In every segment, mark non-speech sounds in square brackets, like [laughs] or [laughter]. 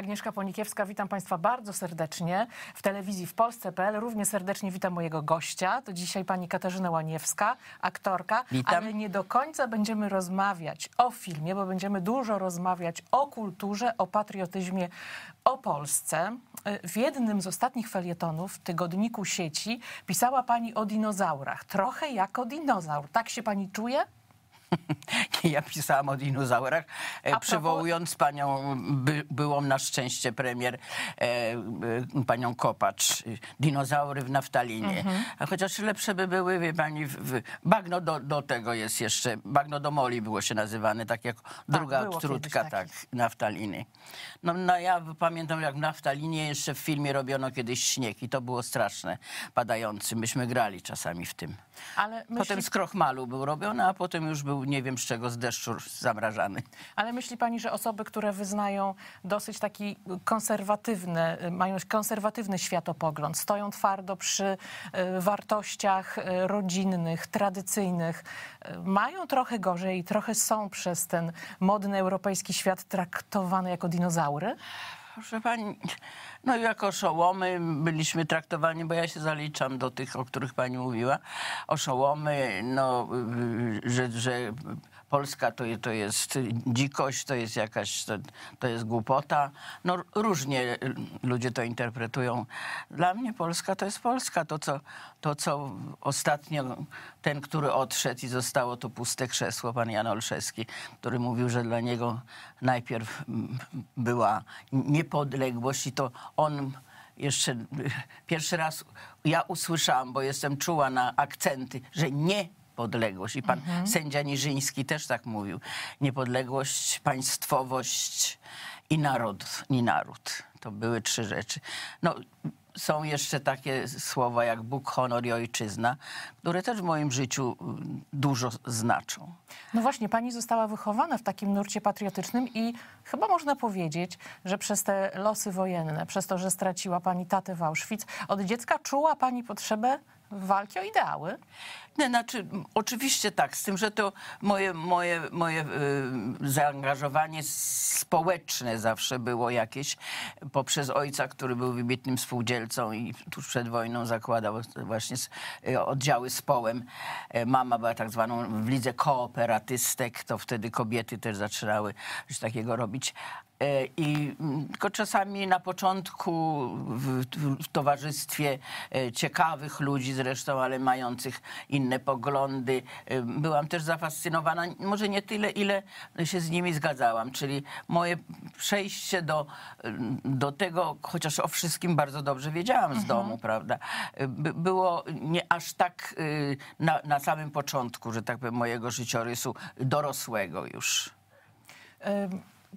Agnieszka Ponikiewska, witam Państwa bardzo serdecznie w telewizji w Polsce.pl. Równie serdecznie witam mojego gościa. To dzisiaj pani Katarzyna Łaniewska, aktorka. Witam. Ale nie do końca będziemy rozmawiać o filmie, bo będziemy dużo rozmawiać o kulturze, o patriotyzmie, o Polsce. W jednym z ostatnich felietonów w tygodniku sieci pisała pani o dinozaurach. Trochę jako dinozaur. Tak się pani czuje? [laughs] ja pisałam o dinozaurach, e, A przywołując propos... panią, by, byłą na szczęście premier, e, e panią Kopacz, dinozaury w naftalinie. Mhm. A chociaż lepsze by były, wie pani, w, w, bagno do, do tego jest jeszcze, bagno do moli było się nazywane, tak jak tak, druga odtrutka tak, naftaliny. No, no ja pamiętam, jak w naftalinie jeszcze w filmie robiono kiedyś śnieg i to było straszne, padający. Myśmy grali czasami w tym. Ale myśli... Potem z krochmalu był robiony, a potem już był nie wiem z czego, z deszczu zamrażany. Ale myśli pani, że osoby, które wyznają dosyć taki konserwatywny, mają konserwatywny światopogląd, stoją twardo przy y, wartościach y, rodzinnych, tradycyjnych, y, mają trochę gorzej i trochę są przez ten modny europejski świat traktowane jako dinozaury? Proszę pani, no jako oszołomy byliśmy traktowani, bo ja się zaliczam do tych, o których pani mówiła, oszołomy, no, że, że Polska to, to jest dzikość, to jest jakaś, to, to jest głupota. No różnie y, ludzie to interpretują. Dla mnie Polska to jest Polska. To co, to, co ostatnio ten, który odszedł i zostało to puste krzesło, pan Jan Olszewski, który mówił, że dla niego najpierw mm, była niepodległość i to on jeszcze y, pierwszy raz ja usłyszałam, bo jestem czuła na akcenty, że nie podległość. I pan mhm. sędzia Niżyński też tak mówił. Niepodległość, państwowość i naród, i naród. To były trzy rzeczy. No, są jeszcze takie słowa jak Bóg, honor i ojczyzna, które też w moim życiu mm, dużo znaczą. No właśnie, pani została wychowana w takim nurcie patriotycznym i chyba można powiedzieć, że przez te losy wojenne, przez to, że straciła pani tatę w Auschwitz, od dziecka czuła pani potrzebę walki o ideały. Nie, znaczy, oczywiście tak, z tym, że to moje, moje, moje y, zaangażowanie społeczne zawsze było jakieś poprzez ojca, który był wybitnym spółdzielcą i tuż przed wojną zakładał właśnie y, oddziały z połem. E, mama była tak zwaną w lidze kooperatystek, to wtedy kobiety też zaczynały coś takiego robić. E, I mm, tylko czasami na początku w, w, towarzystwie e, ciekawych ludzi zresztą, ale mających inne poglądy, e, byłam też zafascynowana, może nie tyle, ile się z nimi zgadzałam, czyli moje przejście do, do tego, chociaż o wszystkim bardzo dobrze wiedziałam z mhm. domu, prawda, było nie aż tak na, na samym początku, że tak powiem, mojego życiorysu dorosłego już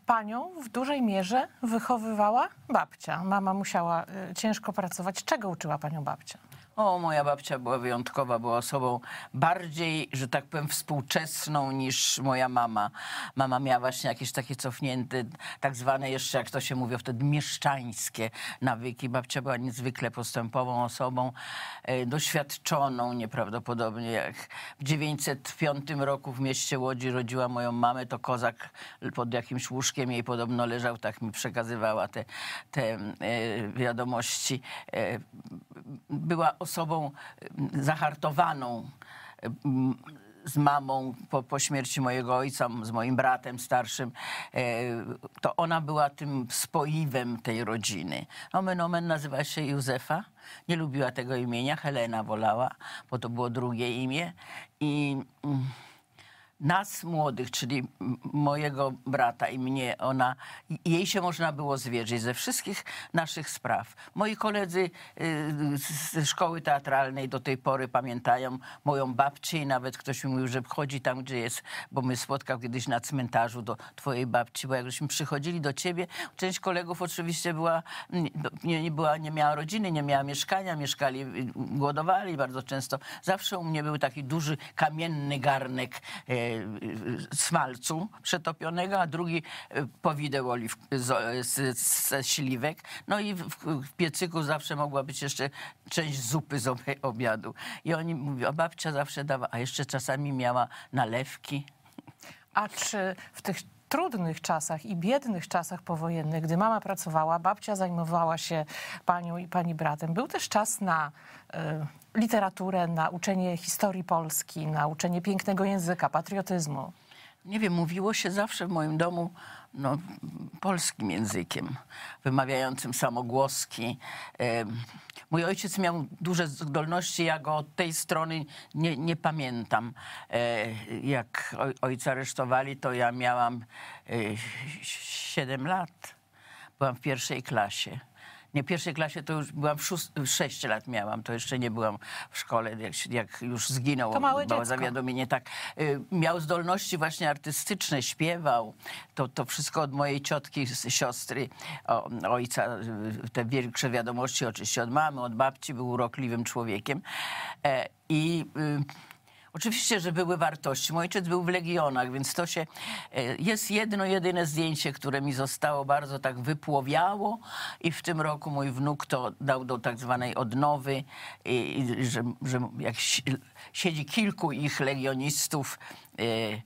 panią w dużej mierze wychowywała babcia. Mama musiała y, ciężko pracować. Czego uczyła panią babcia? O, moja babcia była wyjątkowa, była osobą bardziej, że tak powiem, współczesną niż moja mama. Mama miała właśnie jakieś takie cofnięte, tak zwane jeszcze, jak to się mówi wtedy, mieszczańskie nawyki. Babcia była niezwykle postępową osobą, e, doświadczoną nieprawdopodobnie. Jak w 905 roku w mieście Łodzi rodziła moją mamę, to kozak pod jakimś łóżkiem jej podobno leżał, tak mi przekazywała te, te e, wiadomości. E, była osobą zahartowaną z mamą po, po, śmierci mojego ojca, z moim bratem starszym, e, to ona była tym spoiwem tej rodziny. Omen Omen nazywa się Józefa, nie lubiła tego imienia, Helena wolała, bo to było drugie imię i... Mm, nas młodych, czyli mojego brata i mnie, ona, jej się można było zwierzyć ze wszystkich naszych spraw. Moi koledzy y, ze szkoły teatralnej do tej pory pamiętają moją babcię i nawet ktoś mi mówił, że chodzi tam, gdzie jest, bo my spotkał kiedyś na cmentarzu do twojej babci, bo jak przychodzili do ciebie, część kolegów oczywiście była, nie, nie, była, nie miała rodziny, nie miała mieszkania, mieszkali, y, głodowali bardzo często. Zawsze u mnie był taki duży kamienny garnek, e, smalcu y, y, przetopionego, a drugi y, powideł oliw z, z, z śliwek. No i w, w, piecyku zawsze mogła być jeszcze część zupy z obiadu. I oni mówią, babcia zawsze dawała, a jeszcze czasami miała nalewki. A czy w tych trudnych czasach i biednych czasach powojennych, gdy mama pracowała, babcia zajmowała się panią i pani bratem, był też czas na e, literaturę, na uczenie historii Polski, na uczenie pięknego języka, patriotyzmu nie wiem, mówiło się zawsze w moim domu no, polskim językiem, wymawiającym samogłoski. Mój ojciec miał duże zdolności, ja go od tej strony nie, nie pamiętam. E, jak ojca aresztowali, to ja miałam 7 e, lat. Byłam w pierwszej klasie. Nie, pierwszej klasie to już byłam, szóst, 6 lat miałam, to jeszcze nie byłam w szkole, jak, jak już zginął. To małe dziecko. zawiadomienie, tak. Y, miał zdolności właśnie artystyczne, śpiewał. To, to wszystko od mojej ciotki, siostry, o, ojca, y, te większe wiadomości oczywiście od mamy, od babci, był urokliwym człowiekiem. E, I... Y, Oczywiście, że były wartości. Mój ojciec był w Legionach, więc to się... E, jest jedno, jedyne zdjęcie, które mi zostało bardzo tak wypłowiało i w tym roku mój wnuk to dał do tak zwanej odnowy, i, i, że, że jak siedzi kilku ich legionistów Y,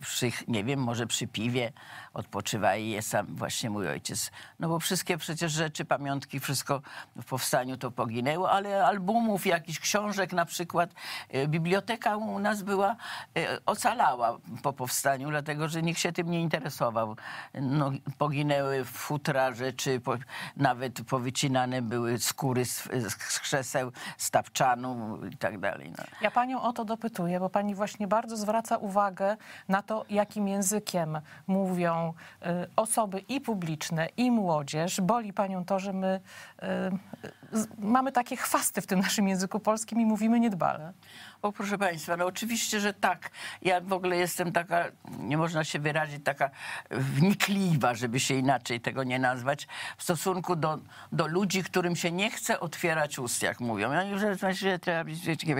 przy, nie wiem, może przy piwie odpoczywa i jest sam właśnie mój ojciec. No bo wszystkie przecież rzeczy, pamiątki, wszystko w powstaniu to poginęło, ale albumów, jakichś książek na przykład, y, biblioteka u nas była, y, ocalała po powstaniu, dlatego że nikt się tym nie interesował. No, poginęły futra rzeczy, po, nawet powycinane były skóry z, z krzeseł, z tapczanu i tak dalej. No. Ja panią o to dopytuję, bo pani właśnie bardzo zwraca uwagę na to, jakim językiem mówią y, osoby i publiczne, i młodzież. Boli panią to, że my y, mamy takie chwasty w tym naszym języku polskim i mówimy niedbale. O proszę Państwa, no oczywiście, że tak. Ja w ogóle jestem taka, nie można się wyrazić, taka wnikliwa, żeby się inaczej tego nie nazwać, w stosunku do, do ludzi, którym się nie chce otwierać ust, jak mówią. Ja już znaczy, że trzeba być wieczkiem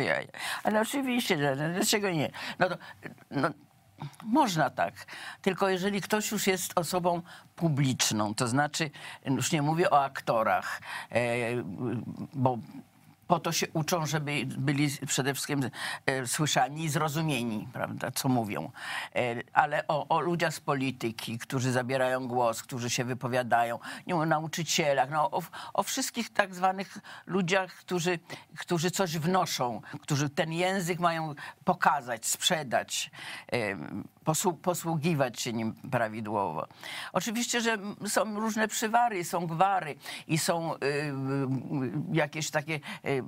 Ale oczywiście, że dlaczego nie? No to, no, można tak, tylko jeżeli ktoś już jest osobą publiczną, to znaczy, już nie mówię o aktorach, e, bo po to się uczą, żeby byli przede wszystkim e, słyszani i zrozumieni, prawda, co mówią. E, ale o, o ludziach z polityki, którzy zabierają głos, którzy się wypowiadają, nie o nauczycielach, no, o, o wszystkich tak zwanych ludziach, którzy, którzy coś wnoszą, którzy ten język mają pokazać, sprzedać. E, posługiwać się nim prawidłowo. Oczywiście, że są różne przywary, są gwary i są y, y, jakieś takie y,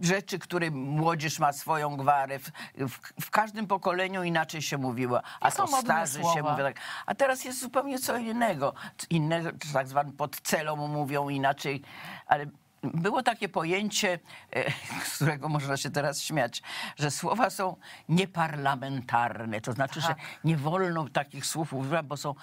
rzeczy, które młodzież ma swoją gwarę. W, w, w każdym pokoleniu inaczej się mówiło, a to, starzy słowa. się mówi. tak. A teraz jest zupełnie co innego. Innego, tak zwanym pod celą mówią inaczej, ale było takie pojęcie, e, [laughs] z którego można się teraz śmiać, że słowa są nieparlamentarne. To znaczy, tak. że nie wolno takich słów używać, bo są.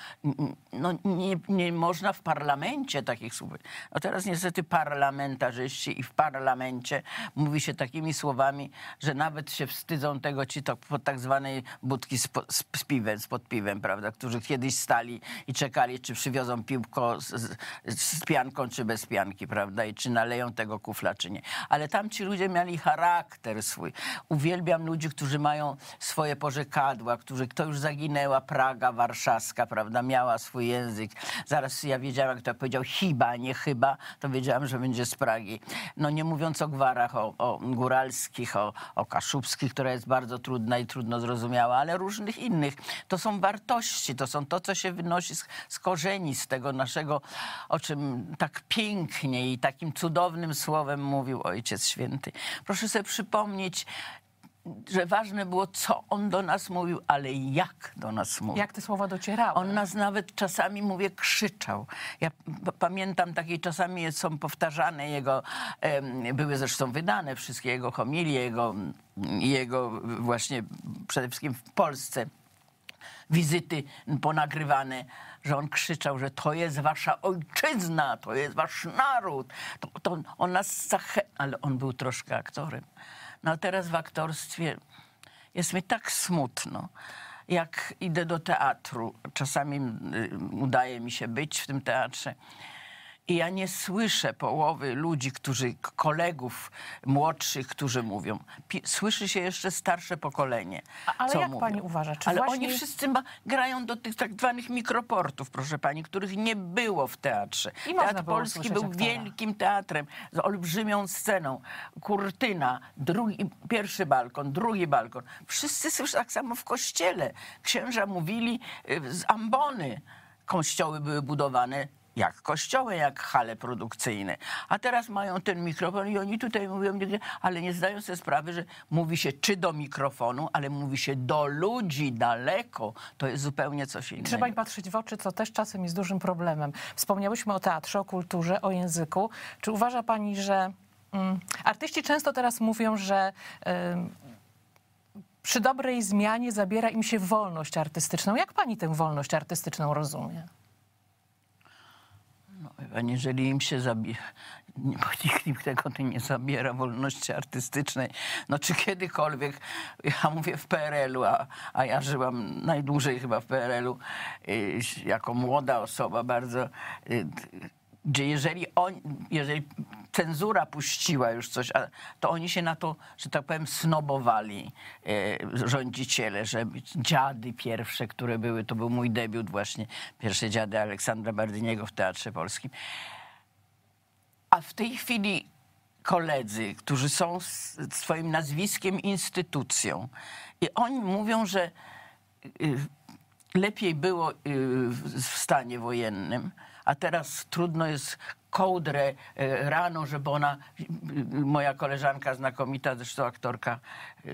No, nie, nie można w parlamencie takich słów. No teraz niestety parlamentarzyści i w parlamencie mówi się takimi słowami, że nawet się wstydzą tego ci to pod tak zwanej budki z, z, z piwem, z pod piwem, prawda, którzy kiedyś stali i czekali, czy przywiozą piłko z, z, z pianką, czy bez pianki, prawda, i czy należy zaleją tego kufla, czy nie. Ale tam ci ludzie mieli charakter swój. Uwielbiam ludzi, którzy mają swoje pożekadła, którzy, kto już zaginęła, Praga, Warszawska, prawda, miała swój język. Zaraz ja wiedziałam, to powiedział chyba, nie chyba, to wiedziałam, że będzie z Pragi. No nie mówiąc o gwarach, o, o góralskich, o, o kaszubskich, która jest bardzo trudna i trudno zrozumiała, ale różnych innych. To są wartości, to są to, co się wynosi z, z korzeni, z tego naszego, o czym tak pięknie i takim cudownym cudownym słowem mówił Ojciec Święty. Proszę sobie przypomnieć, że ważne było, co on do nas mówił, ale jak do nas mówił. Jak te słowa docierały. On nas nawet czasami, mówię, krzyczał. Ja pamiętam takie, czasami są powtarzane jego, um, były zresztą wydane wszystkie jego homilie, jego, jego właśnie przede wszystkim w Polsce wizyty ponagrywane, że on krzyczał, że to jest wasza ojczyzna, to jest wasz naród. To, to on nas zachę, Ale on był troszkę aktorem. No a teraz w aktorstwie jest mi tak smutno jak idę do teatru, czasami y, udaje mi się być w tym teatrze, i ja nie słyszę połowy ludzi, którzy, kolegów młodszych, którzy mówią. Słyszy się jeszcze starsze pokolenie. Ale jak mówią. pani uważa? Czy Ale właśnie... oni wszyscy ma, grają do tych tak zwanych mikroportów, proszę pani, których nie było w teatrze. I Teatr Polski był aktora. wielkim teatrem z olbrzymią sceną. Kurtyna, drugi, pierwszy balkon, drugi balkon. Wszyscy słyszą tak samo w kościele. Księża mówili y, z ambony kościoły były budowane jak kościoły, jak hale produkcyjne. A teraz mają ten mikrofon i oni tutaj mówią, ale nie zdają sobie sprawy, że mówi się czy do mikrofonu, ale mówi się do ludzi daleko. To jest zupełnie coś innego. Trzeba im patrzeć w oczy, co też czasem jest dużym problemem. Wspomniałyśmy o teatrze, o kulturze, o języku. Czy uważa pani, że mm, artyści często teraz mówią, że yy, przy dobrej zmianie zabiera im się wolność artystyczną. Jak pani tę wolność artystyczną rozumie? Jeżeli im się bo nikt im tego nie zabiera wolności artystycznej. No czy kiedykolwiek, ja mówię w PRL-u, a, a ja żyłam najdłużej chyba w PRL-u, y, jako młoda osoba bardzo, y, gdzie jeżeli, on, jeżeli cenzura puściła już coś, to oni się na to, że tak powiem, snobowali e, rządziciele, że dziady pierwsze, które były, to był mój debiut właśnie, pierwsze dziady Aleksandra Bardyniego w Teatrze Polskim. A w tej chwili koledzy, którzy są swoim nazwiskiem instytucją i oni mówią, że y, lepiej było y, w stanie wojennym, a teraz trudno jest kołdrę e, rano, żeby ona, moja koleżanka znakomita, zresztą aktorka, e,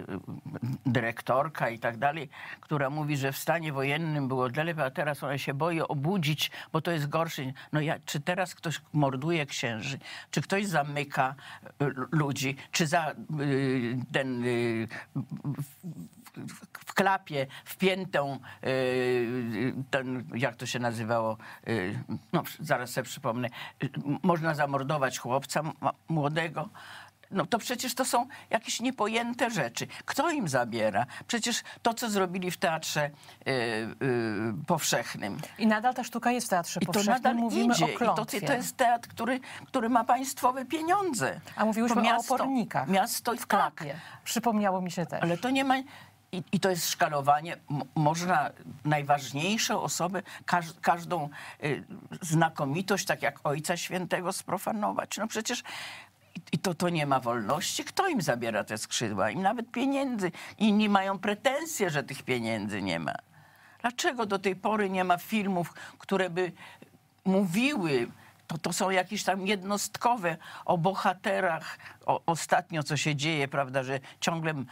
dyrektorka i tak dalej, która mówi, że w stanie wojennym było lepiej, a teraz ona się boi obudzić, bo to jest gorsze. No ja, czy teraz ktoś morduje księży? Czy ktoś zamyka e, ludzi? Czy za ten w klapie, w e, ten, jak to się nazywało, e, no zaraz sobie przypomnę, można zamordować chłopca młodego. No to przecież to są jakieś niepojęte rzeczy. Kto im zabiera? Przecież to, co zrobili w teatrze e, powszechnym. I nadal ta sztuka jest w teatrze I powszechnym. I to nadal Mówimy idzie. O klątwie. I to, to jest teatr, który, który ma państwowe pieniądze. A mówiłyśmy miasto, o opornikach. Miasto i w tak. klapie. Przypomniało mi się też. Ale to nie ma i, I, to jest szkalowanie. Można najważniejsze osoby, każ, każdą y, znakomitość, tak jak Ojca Świętego, sprofanować. No przecież i to, to nie ma wolności. Kto im zabiera te skrzydła? Im nawet pieniędzy. Inni mają pretensje, że tych pieniędzy nie ma. Dlaczego do tej pory nie ma filmów, które by mówiły, to, to są jakieś tam jednostkowe o bohaterach. O, ostatnio co się dzieje, prawda, że ciągle my,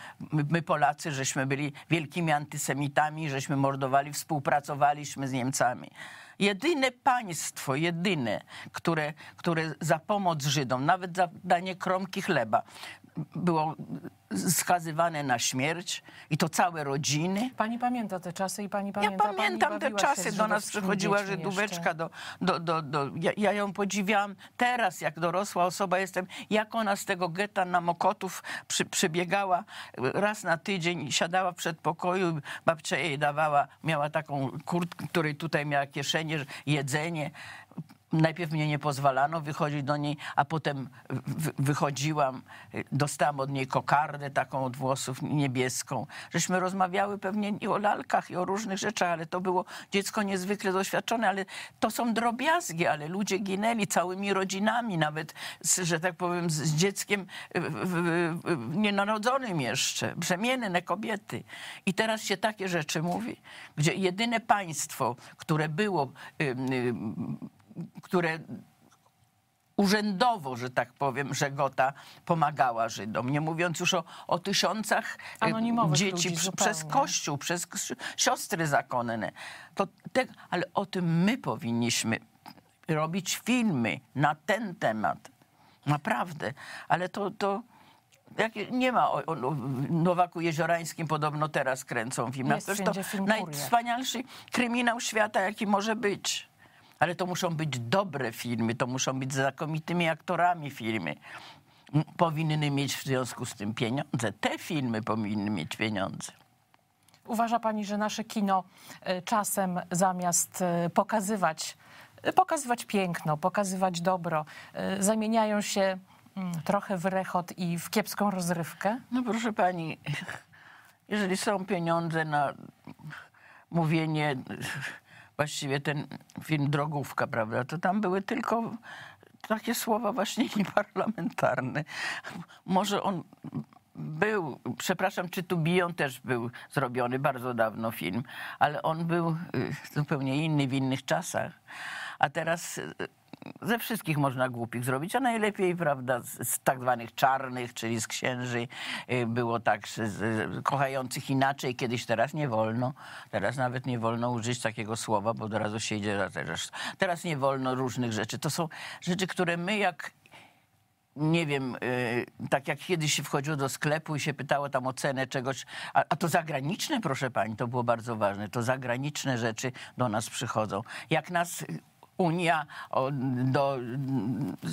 my, Polacy, żeśmy byli wielkimi antysemitami, żeśmy mordowali, współpracowaliśmy z Niemcami. Jedyne państwo, jedyne, które, które za pomoc Żydom, nawet za danie kromki chleba, było skazywane na śmierć i to całe rodziny. Pani pamięta te czasy i pani pamięta... Ja pamiętam te czasy, do nas przychodziła Żydóweczka, do, do, do, do, ja, ja ją podziwiałam teraz, jak dorosła osoba jestem, jak ona z tego getta na Mokotów przy, przybiegała raz na tydzień, siadała w przedpokoju, babcia jej dawała, miała taką kurtkę, której tutaj miała kieszenie, jedzenie, najpierw mnie nie pozwalano wychodzić do niej, a potem wychodziłam, y, dostałam od niej kokardę taką od włosów niebieską. Żeśmy rozmawiały pewnie i o lalkach, i o różnych rzeczach, ale to było dziecko niezwykle doświadczone, ale to są drobiazgi, ale ludzie ginęli całymi rodzinami, nawet, że tak powiem, z dzieckiem y, nienarodzonym jeszcze, brzemienne kobiety. I teraz się takie rzeczy mówi, gdzie jedyne państwo, które było które urzędowo, że tak powiem, że gota pomagała Żydom. Nie mówiąc już o, o tysiącach e, Anonimowych dzieci ludzi, przez Kościół, przez siostry zakonne. To te, ale o tym my powinniśmy robić filmy na ten temat. Naprawdę. Ale to, to nie ma o, o no, Nowaku Jeziorańskim, podobno teraz kręcą film. Jest to, to film najwspanialszy kryminał świata, jaki może być ale to muszą być dobre filmy, to muszą być znakomitymi aktorami filmy. Powinny mieć w związku z tym pieniądze. Te filmy powinny mieć pieniądze. Uważa pani, że nasze kino e, czasem zamiast e, pokazywać, e, pokazywać piękno, pokazywać dobro, zamieniają się mm, trochę w rechot i w kiepską rozrywkę? No proszę pani, [laughs] jeżeli są pieniądze na mówienie właściwie ten film Drogówka, prawda, to tam były tylko takie słowa właśnie [laughs] nieparlamentarne. Może on był, przepraszam, czy tu biją też był zrobiony bardzo dawno film, ale on był y, zupełnie inny w innych czasach. A teraz y, ze wszystkich można głupich zrobić, a najlepiej, prawda, z, z tak zwanych czarnych, czyli z księży, y, było tak, z, z, kochających inaczej, kiedyś teraz nie wolno, teraz nawet nie wolno użyć takiego słowa, bo od razu się idzie za też. Teraz nie wolno różnych rzeczy. To są rzeczy, które my jak, nie wiem, y, tak jak kiedyś się wchodziło do sklepu i się pytało tam o cenę czegoś, a, a, to zagraniczne, proszę pani, to było bardzo ważne, to zagraniczne rzeczy do nas przychodzą. Jak nas Unia do,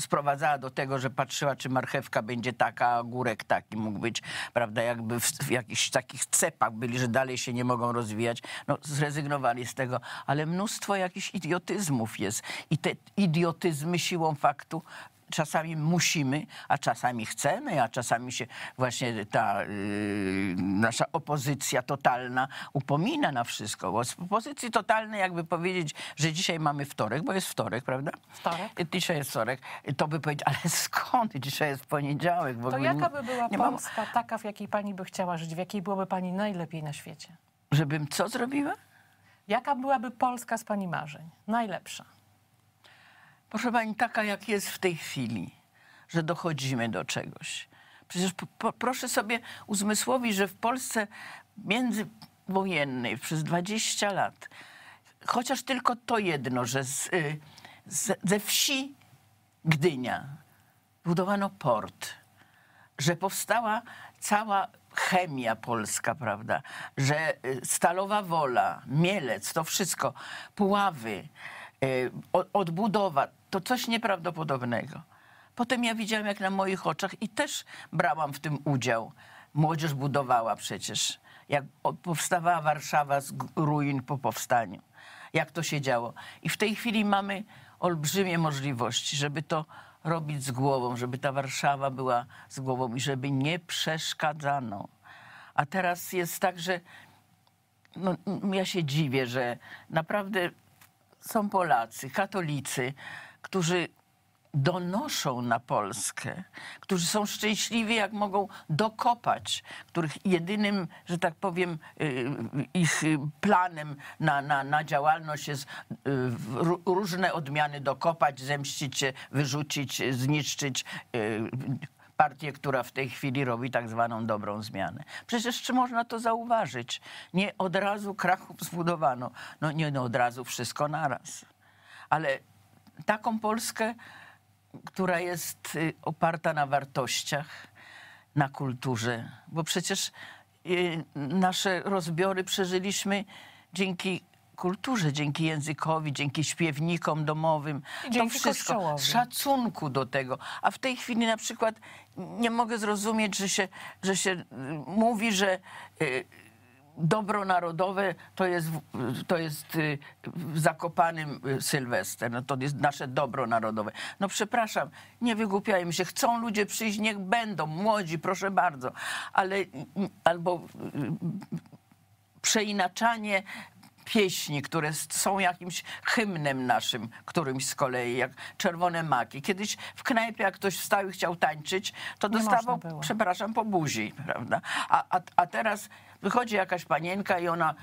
sprowadzała do tego, że patrzyła, czy marchewka będzie taka, a górek taki mógł być, prawda, jakby w, w jakichś takich cepach byli, że dalej się nie mogą rozwijać. No, zrezygnowali z tego, ale mnóstwo jakichś idiotyzmów jest i te idiotyzmy siłą faktu czasami musimy, a czasami chcemy, a czasami się właśnie ta yy, nasza opozycja totalna upomina na wszystko. Bo z opozycji totalnej, jakby powiedzieć, że dzisiaj mamy wtorek, bo jest wtorek, prawda? Wtorek. Y, dzisiaj jest wtorek. Y, to by powiedzieć, ale [laughs] skąd? Dzisiaj jest poniedziałek. to jaka by była nie, Polska mam... taka, w jakiej pani by chciała żyć? W jakiej byłoby pani najlepiej na świecie? Żebym co zrobiła? Jaka byłaby Polska z pani marzeń? Najlepsza. Proszę pani, taka jak jest w tej chwili, że dochodzimy do czegoś. Przecież po, po, proszę sobie uzmysłowić, że w Polsce międzywojennej przez 20 lat, chociaż tylko to jedno, że z, y, z, ze wsi Gdynia budowano port, że powstała cała chemia polska, prawda, że y, stalowa wola, mielec, to wszystko, puławy, y, odbudowa to coś nieprawdopodobnego. Potem ja widziałam, jak na moich oczach i też brałam w tym udział. Młodzież budowała przecież, jak powstawała Warszawa z ruin po powstaniu, jak to się działo. I w tej chwili mamy olbrzymie możliwości, żeby to robić z głową, żeby ta Warszawa była z głową i żeby nie przeszkadzano. A teraz jest tak, że no, ja się dziwię, że naprawdę są Polacy, katolicy, którzy donoszą na Polskę, którzy są szczęśliwi, jak mogą dokopać, których jedynym, że tak powiem, y, ich planem na, na, na działalność jest y, różne odmiany dokopać, zemścić się, wyrzucić, zniszczyć y, partię, która w tej chwili robi tak zwaną dobrą zmianę. Przecież czy można to zauważyć? Nie od razu krachów zbudowano, no nie no od razu wszystko naraz. Ale taką Polskę, która jest y, oparta na wartościach, na kulturze. Bo przecież y, nasze rozbiory przeżyliśmy dzięki kulturze, dzięki językowi, dzięki śpiewnikom domowym. I to wszystko kościołowi. szacunku do tego. A w tej chwili na przykład nie mogę zrozumieć, że się, że się y, mówi, że dobro narodowe to jest, to jest w y, Zakopanym y, Sylwester, no to jest nasze dobro narodowe. No przepraszam, nie wygłupiajmy się, chcą ludzie przyjść, niech będą, młodzi, proszę bardzo, ale y, albo przeinaczanie pieśni, które są jakimś hymnem naszym, którymś z kolei, jak Czerwone Maki. Kiedyś w knajpie, jak ktoś wstał i chciał tańczyć, to dostawał, przepraszam, po buzi, prawda? A, a, a teraz Wychodzi jakaś panienka i ona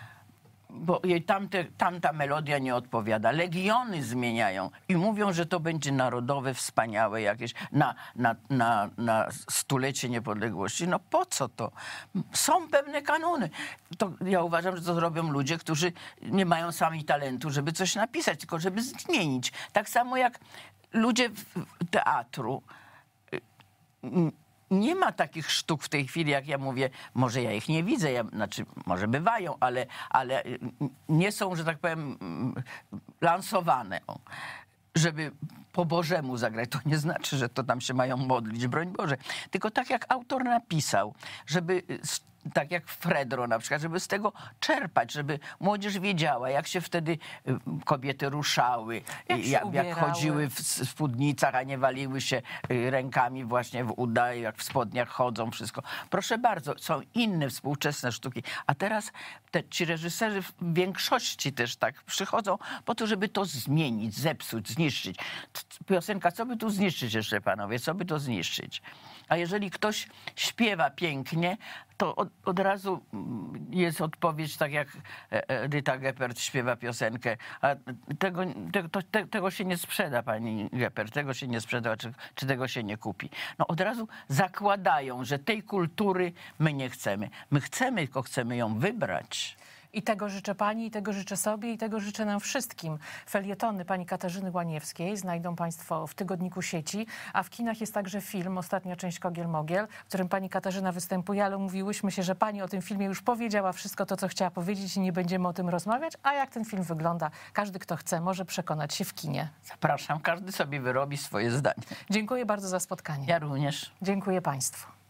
bo jej tamte, tamta melodia nie odpowiada. Legiony zmieniają i mówią, że to będzie narodowe, wspaniałe jakieś na, na, na, na stulecie niepodległości. No po co to? Są pewne kanony. To ja uważam, że to zrobią ludzie, którzy nie mają sami talentu, żeby coś napisać, tylko żeby zmienić. Tak samo jak ludzie w teatru y, nie ma takich sztuk w tej chwili, jak ja mówię, może ja ich nie widzę, ja, znaczy może bywają, ale, ale y, nie są, że tak powiem, mm, lansowane. Żeby po Bożemu zagrać. To nie znaczy, że to tam się mają modlić, broń Boże. Tylko tak jak autor napisał, żeby y, tak jak Fredro na przykład, żeby z tego czerpać, żeby młodzież wiedziała, jak się wtedy y, kobiety ruszały, jak, y, jak, jak chodziły w spódnicach, a nie waliły się rękami właśnie w uda, jak w spodniach chodzą, wszystko. Proszę bardzo, są inne współczesne sztuki, a teraz te, ci reżyserzy w większości też tak przychodzą po to, żeby to zmienić, zepsuć, zniszczyć piosenka, co by tu zniszczyć jeszcze panowie, co by to zniszczyć. A jeżeli ktoś śpiewa pięknie, to od, od razu mm, jest odpowiedź, tak jak e, e, Rita Gepert śpiewa piosenkę, a tego, te, to, te, tego się nie sprzeda pani Gepert, tego się nie sprzeda, czy, czy tego się nie kupi. No od razu zakładają, że tej kultury my nie chcemy. My chcemy, tylko chcemy ją wybrać. I tego życzę pani, i tego życzę sobie, i tego życzę nam wszystkim. Felietony pani Katarzyny Łaniewskiej znajdą państwo w Tygodniku Sieci, a w kinach jest także film, ostatnia część Kogiel Mogiel, w którym pani Katarzyna występuje, ale mówiłyśmy się, że pani o tym filmie już powiedziała wszystko to, co chciała powiedzieć i nie będziemy o tym rozmawiać. A jak ten film wygląda, każdy, kto chce, może przekonać się w kinie. Zapraszam, każdy sobie wyrobi swoje zdanie. Dziękuję bardzo za spotkanie. Ja również. Dziękuję państwu.